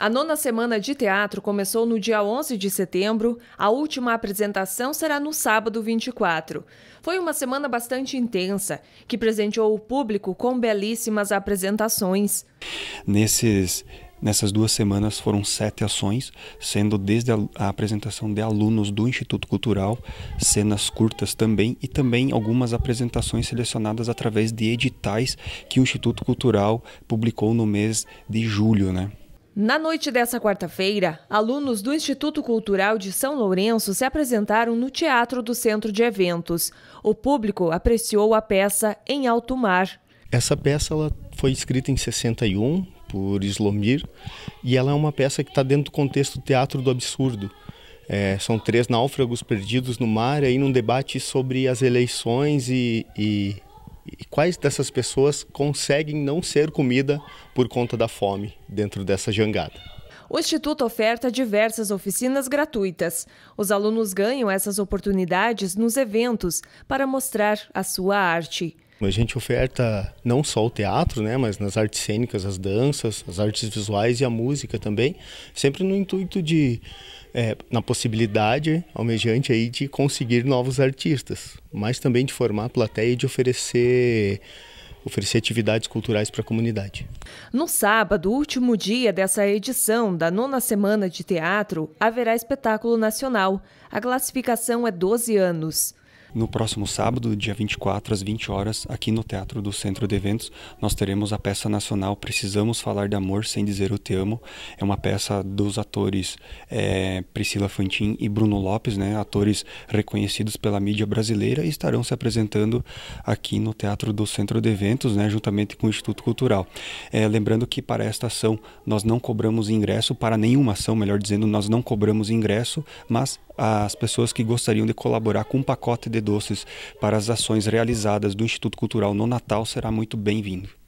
A nona semana de teatro começou no dia 11 de setembro. A última apresentação será no sábado 24. Foi uma semana bastante intensa, que presenteou o público com belíssimas apresentações. Nesses Nessas duas semanas foram sete ações, sendo desde a, a, apresentação de alunos do Instituto Cultural, cenas curtas também e também algumas apresentações selecionadas através de editais que o Instituto Cultural publicou no mês de julho, né? Na noite dessa quarta-feira, alunos do Instituto Cultural de São Lourenço se apresentaram no Teatro do Centro de Eventos. O público apreciou a peça Em Alto Mar. Essa peça ela foi escrita em 61 por Islomir e ela é uma peça que está dentro do contexto do teatro do absurdo. É, são três náufragos perdidos no mar e aí num debate sobre as eleições e, e e quais dessas pessoas conseguem não ser comida por conta da fome dentro dessa jangada. O Instituto oferta diversas oficinas gratuitas. Os alunos ganham essas oportunidades nos eventos para mostrar a sua arte. A gente oferta não só o teatro, né, mas nas artes cênicas, as danças, as artes visuais e a música também, sempre no intuito de é, na possibilidade almejante aí de conseguir novos artistas, mas também de formar a plateia e de oferecer oferecer atividades culturais para a comunidade. No sábado, último dia dessa edição da nona semana de teatro, haverá espetáculo nacional. A classificação é 12 anos. No próximo sábado, dia 24, às 20 horas, aqui no Teatro do Centro de Eventos, nós teremos a peça nacional Precisamos Falar de Amor Sem Dizer Eu Te Amo. É uma peça dos atores é, Priscila Fantin e Bruno Lopes, né, atores reconhecidos pela mídia brasileira, e estarão se apresentando aqui no Teatro do Centro de Eventos, né, juntamente com o Instituto Cultural. É, lembrando que para esta ação nós não cobramos ingresso, para nenhuma ação, melhor dizendo, nós não cobramos ingresso, mas as pessoas que gostariam de colaborar com um pacote de doces para as ações realizadas do Instituto Cultural no Natal será muito bem-vindo.